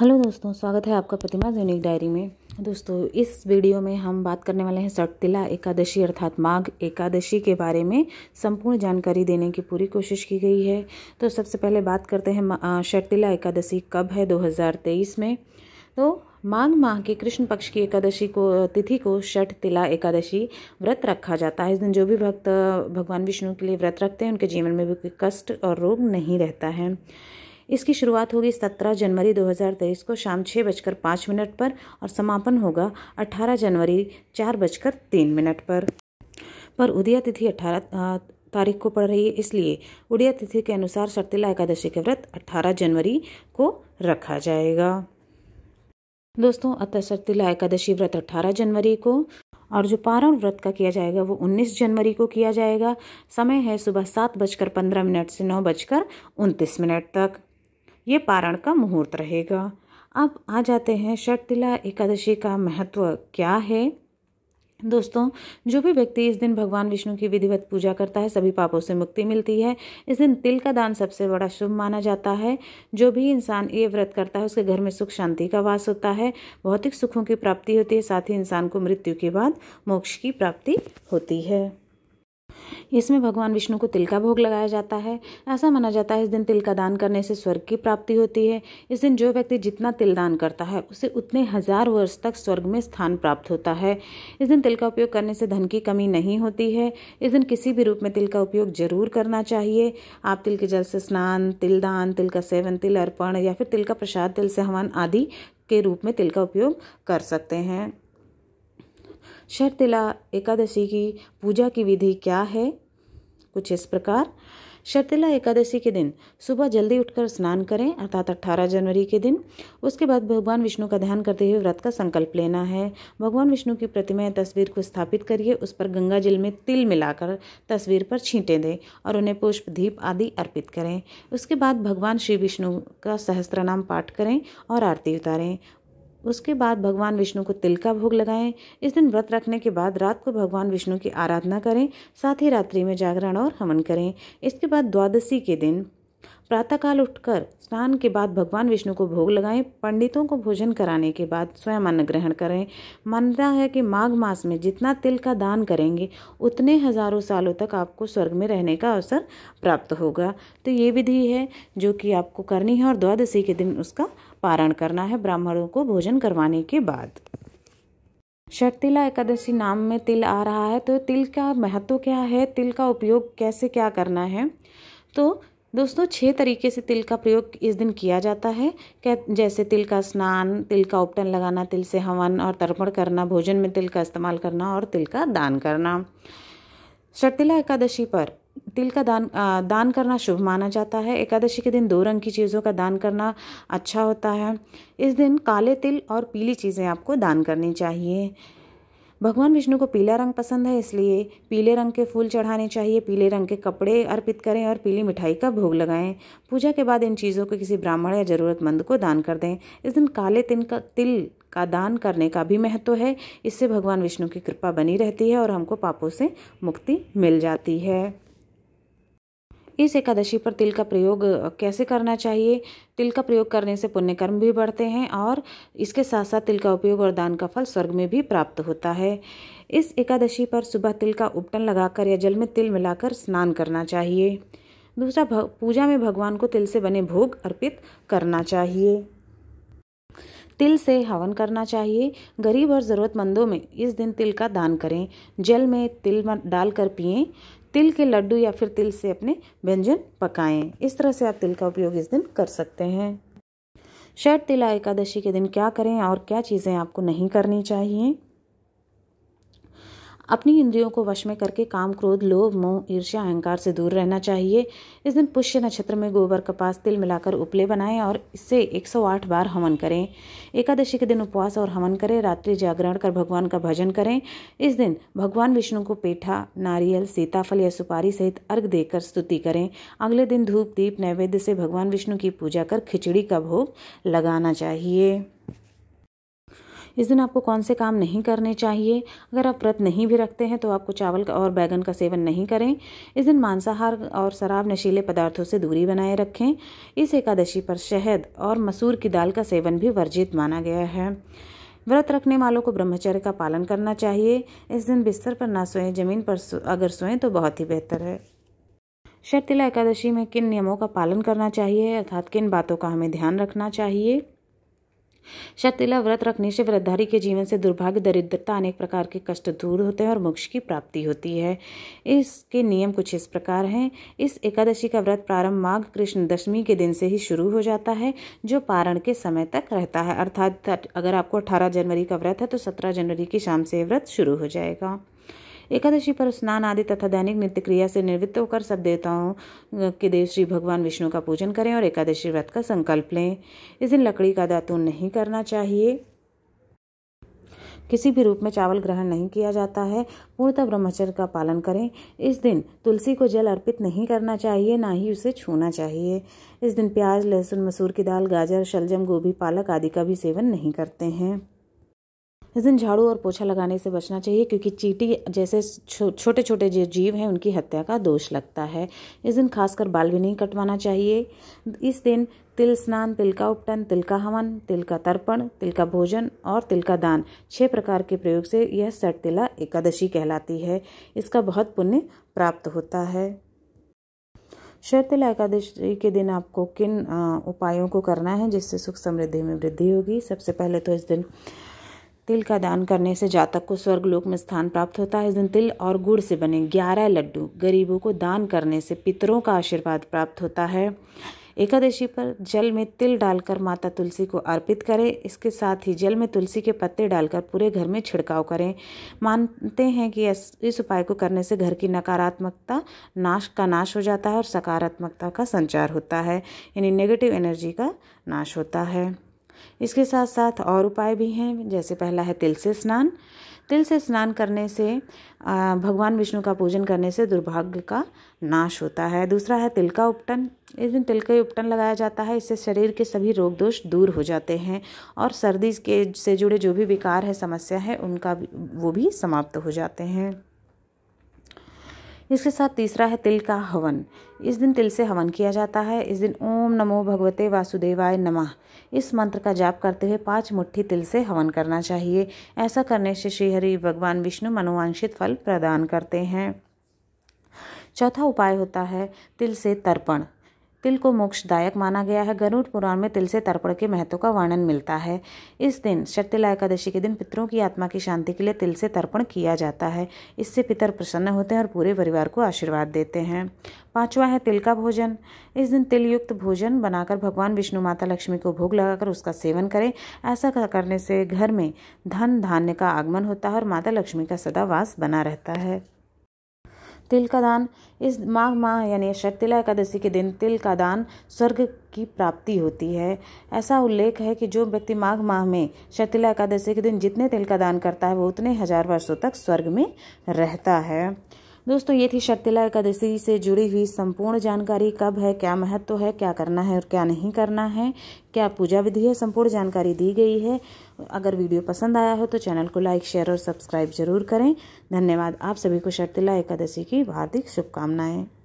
hello दोस्तों स्वागत है आपका प्रतिमा यूनिक डायरी में दोस्तों इस वीडियो में हम बात करने वाले हैं सटतिला एकादशी अर्थात माघ एकादशी के बारे में संपूर्ण जानकारी देने की पूरी कोशिश की गई है तो सबसे पहले बात करते हैं शटतिला एकादशी कब है 2023 में तो माघ माह के कृष्ण पक्ष की एकादशी को तिथि को षठ तिला एकादशी व्रत रखा जाता है इस दिन जो भी भक्त भगवान विष्णु के लिए व्रत रखते हैं उनके जीवन में भी कोई कष्ट और रोग नहीं रहता है इसकी शुरुआत होगी 17 जनवरी 2023 को शाम छः बजकर पाँच मिनट पर और समापन होगा 18 जनवरी चार बजकर तीन मिनट पर पर उदया तिथि अठारह तारीख को पड़ रही है इसलिए उदया तिथि के अनुसार शर्तिला एकादशी के व्रत 18 जनवरी को रखा जाएगा दोस्तों अतः शर्तिला एकादशी व्रत 18 जनवरी को और जो पारण व्रत का किया जाएगा वो 19 जनवरी को किया जाएगा समय है सुबह सात बजकर पंद्रह मिनट से नौ बजकर उनतीस मिनट तक ये पारण का मुहूर्त रहेगा अब आ जाते हैं षटतिला एकादशी का महत्व क्या है दोस्तों जो भी व्यक्ति इस दिन भगवान विष्णु की विधिवत पूजा करता है सभी पापों से मुक्ति मिलती है इस दिन तिल का दान सबसे बड़ा शुभ माना जाता है जो भी इंसान ये व्रत करता है उसके घर में सुख शांति का वास होता है भौतिक सुखों की प्राप्ति होती है साथ ही इंसान को मृत्यु के बाद मोक्ष की प्राप्ति होती है इसमें भगवान विष्णु को तिल का भोग लगाया जाता है ऐसा माना जाता है इस दिन तिल का दान करने से स्वर्ग की प्राप्ति होती है इस दिन जो व्यक्ति जितना तिल दान करता है उसे उतने हजार वर्ष तक स्वर्ग में स्थान प्राप्त होता है इस दिन तिल का उपयोग करने से धन की कमी नहीं होती है इस दिन किसी भी रूप में तिल का उपयोग जरूर करना चाहिए आप तिल के जल से स्नान तिल दान तिल का सेवन तिल अर्पण या फिर तिल का प्रसाद तिल से हवन आदि के रूप में तिल का उपयोग कर सकते हैं शर्तिला एकादशी की पूजा की विधि क्या है कुछ इस प्रकार शर्तिला एकादशी के दिन सुबह जल्दी उठकर स्नान करें अर्थात अट्ठारह जनवरी के दिन उसके बाद भगवान विष्णु का ध्यान करते हुए व्रत का संकल्प लेना है भगवान विष्णु की प्रतिमा या तस्वीर को स्थापित करिए उस पर गंगा जल में तिल मिलाकर तस्वीर पर छींटे दें और उन्हें पुष्प दीप आदि अर्पित करें उसके बाद भगवान श्री विष्णु का सहस्त्र पाठ करें और आरती उतारें उसके बाद भगवान विष्णु को तिल का भोग लगाएं इस दिन व्रत रखने के बाद रात को भगवान विष्णु की आराधना करें साथ ही रात्रि में जागरण और हवन करें इसके बाद द्वादशी के दिन प्रातःकाल उठकर स्नान के बाद भगवान विष्णु को भोग लगाएं पंडितों को भोजन कराने के बाद स्वयं अन्न ग्रहण करें मान्यता है कि माघ मास में जितना तिल का दान करेंगे उतने हजारों सालों तक आपको स्वर्ग में रहने का अवसर प्राप्त होगा तो ये विधि है जो कि आपको करनी है और द्वादशी के दिन उसका पारण करना है ब्राह्मणों को भोजन करवाने के बाद शर्तिला एकादशी नाम में तिल आ रहा है तो तिल का महत्व क्या है तिल का उपयोग कैसे क्या करना है तो दोस्तों छः तरीके से तिल का प्रयोग इस दिन किया जाता है जैसे तिल का स्नान तिल का उपटन लगाना तिल से हवन और तर्पण करना भोजन में तिल का इस्तेमाल करना और तिल का दान करना शर्तिला एकादशी पर तिल का दान आ, दान करना शुभ माना जाता है एकादशी के दिन दो रंग की चीज़ों का दान करना अच्छा होता है इस दिन काले तिल और पीली चीज़ें आपको दान करनी चाहिए भगवान विष्णु को पीला रंग पसंद है इसलिए पीले रंग के फूल चढ़ाने चाहिए पीले रंग के कपड़े अर्पित करें और पीली मिठाई का भोग लगाएं पूजा के बाद इन चीज़ों को किसी ब्राह्मण या ज़रूरतमंद को दान कर दें इस दिन काले तिल का तिल का दान करने का भी महत्व है इससे भगवान विष्णु की कृपा बनी रहती है और हमको पापों से मुक्ति मिल जाती है इस एकादशी पर तिल का प्रयोग कैसे करना चाहिए तिल का प्रयोग करने से पुण्य कर्म भी बढ़ते हैं और इसके साथ साथ तिल का उपयोग और दान का फल स्वर्ग में भी प्राप्त होता है इस एकादशी पर सुबह तिल का उपटन लगाकर या जल में तिल मिलाकर स्नान करना चाहिए दूसरा पूजा में भगवान को तिल से बने भोग अर्पित करना चाहिए तिल से हवन करना चाहिए गरीब और ज़रूरतमंदों में इस दिन तिल का दान करें जल में तिल डालकर पिएं तिल के लड्डू या फिर तिल से अपने व्यंजन पकाएं इस तरह से आप तिल का उपयोग इस दिन कर सकते हैं शठ तिला एकादशी के दिन क्या करें और क्या चीज़ें आपको नहीं करनी चाहिए अपनी इंद्रियों को वश में करके काम क्रोध लोभ मोह ईर्ष्या अहंकार से दूर रहना चाहिए इस दिन पुष्य नक्षत्र में गोबर कपास तिल मिलाकर उपले बनाएं और इससे 108 बार हवन करें एकादशी के दिन उपवास और हवन करें रात्रि जागरण कर भगवान का भजन करें इस दिन भगवान विष्णु को पेठा नारियल सीताफल या सुपारी सहित अर्घ देकर स्तुति करें अगले दिन धूप दीप नैवेद्य से भगवान विष्णु की पूजा कर खिचड़ी का भोग लगाना चाहिए इस दिन आपको कौन से काम नहीं करने चाहिए अगर आप व्रत नहीं भी रखते हैं तो आपको चावल का और बैगन का सेवन नहीं करें इस दिन मांसाहार और शराब नशीले पदार्थों से दूरी बनाए रखें इस एकादशी पर शहद और मसूर की दाल का सेवन भी वर्जित माना गया है व्रत रखने वालों को ब्रह्मचर्य का पालन करना चाहिए इस दिन बिस्तर पर ना सोएं जमीन पर अगर सोएं तो बहुत ही बेहतर है शर्तिला एकादशी में किन नियमों का पालन करना चाहिए अर्थात किन बातों का हमें ध्यान रखना चाहिए शततिला व्रत रखने से व्रतधारी के जीवन से दुर्भाग्य दरिद्रता अनेक प्रकार के कष्ट दूर होते हैं और मोक्ष की प्राप्ति होती है इसके नियम कुछ इस प्रकार हैं इस एकादशी का व्रत प्रारंभ माघ कृष्ण दशमी के दिन से ही शुरू हो जाता है जो पारण के समय तक रहता है अर्थात अगर आपको अठारह जनवरी का व्रत है तो सत्रह जनवरी की शाम से व्रत शुरू हो जाएगा एकादशी पर स्नान आदि तथा दैनिक नित्य क्रिया से निवृत्त होकर सब देवताओं के देव श्री भगवान विष्णु का पूजन करें और एकादशी व्रत का संकल्प लें इस दिन लकड़ी का दातून नहीं करना चाहिए किसी भी रूप में चावल ग्रहण नहीं किया जाता है पूर्णतः ब्रह्मचर्य का पालन करें इस दिन तुलसी को जल अर्पित नहीं करना चाहिए ना ही उसे छूना चाहिए इस दिन प्याज लहसुन मसूर की दाल गाजर शलजम गोभी पालक आदि का भी सेवन नहीं करते हैं इस दिन झाड़ू और पोछा लगाने से बचना चाहिए क्योंकि चीटी जैसे छो, छोटे छोटे जो जीव हैं उनकी हत्या का दोष लगता है इस दिन खासकर बाल भी नहीं कटवाना चाहिए इस दिन तिल स्नान तिल का उपटन तिल का हवन तिल का तर्पण तिल का भोजन और तिल का दान छह प्रकार के प्रयोग से यह सट तिला एकादशी कहलाती है इसका बहुत पुण्य प्राप्त होता है शर्तिला एकादशी के दिन आपको किन उपायों को करना है जिससे सुख समृद्धि में वृद्धि होगी सबसे पहले तो इस दिन तिल का दान करने से जातक को स्वर्ग लोक में स्थान प्राप्त होता है इस दिन तिल और गुड़ से बने ग्यारह लड्डू गरीबों को दान करने से पितरों का आशीर्वाद प्राप्त होता है एकादशी पर जल में तिल डालकर माता तुलसी को अर्पित करें इसके साथ ही जल में तुलसी के पत्ते डालकर पूरे घर में छिड़काव करें मानते हैं कि इस उपाय को करने से घर की नकारात्मकता नाश का नाश हो जाता है और सकारात्मकता का संचार होता है यानी नेगेटिव एनर्जी का नाश होता है इसके साथ साथ और उपाय भी हैं जैसे पहला है तिल से स्नान तिल से स्नान करने से भगवान विष्णु का पूजन करने से दुर्भाग्य का नाश होता है दूसरा है तिल का उपटन इस दिन तिल का उपटन लगाया जाता है इससे शरीर के सभी रोग दोष दूर हो जाते हैं और सर्दी के से जुड़े जो भी विकार है समस्या है उनका वो भी समाप्त हो जाते हैं इसके साथ तीसरा है तिल का हवन इस दिन तिल से हवन किया जाता है इस दिन ओम नमो भगवते वासुदेवाय नमः इस मंत्र का जाप करते हुए पांच मुट्ठी तिल से हवन करना चाहिए ऐसा करने से श्रीहरि भगवान विष्णु मनोवांशित फल प्रदान करते हैं चौथा उपाय होता है तिल से तर्पण तिल को मोक्षदायक माना गया है गरुड़ पुराण में तिल से तर्पण के महत्व का वर्णन मिलता है इस दिन शक्तिला एकादशी के दिन पितरों की आत्मा की शांति के लिए तिल से तर्पण किया जाता है इससे पितर प्रसन्न होते हैं और पूरे परिवार को आशीर्वाद देते हैं पांचवा है तिल का भोजन इस दिन तिल युक्त भोजन बनाकर भगवान विष्णु माता लक्ष्मी को भोग लगाकर उसका सेवन करें ऐसा करने से घर में धन धान्य का आगमन होता है और माता लक्ष्मी का सदा वास बना रहता है तिल का दान इस माघ माह यानी शर्तिला एकादशी के दिन तिल का दान स्वर्ग की प्राप्ति होती है ऐसा उल्लेख है कि जो व्यक्ति माघ माह में शर्तिला एकादशी के दिन जितने तिल का दान करता है वो उतने हजार वर्षों तक स्वर्ग में रहता है दोस्तों ये थी शक्तिला एकादशी से जुड़ी हुई संपूर्ण जानकारी कब है क्या महत्व है क्या करना है और क्या नहीं करना है क्या पूजा विधि है संपूर्ण जानकारी दी गई है अगर वीडियो पसंद आया हो तो चैनल को लाइक शेयर और सब्सक्राइब जरूर करें धन्यवाद आप सभी को शर्तिला एकादशी की हार्दिक शुभकामनाएं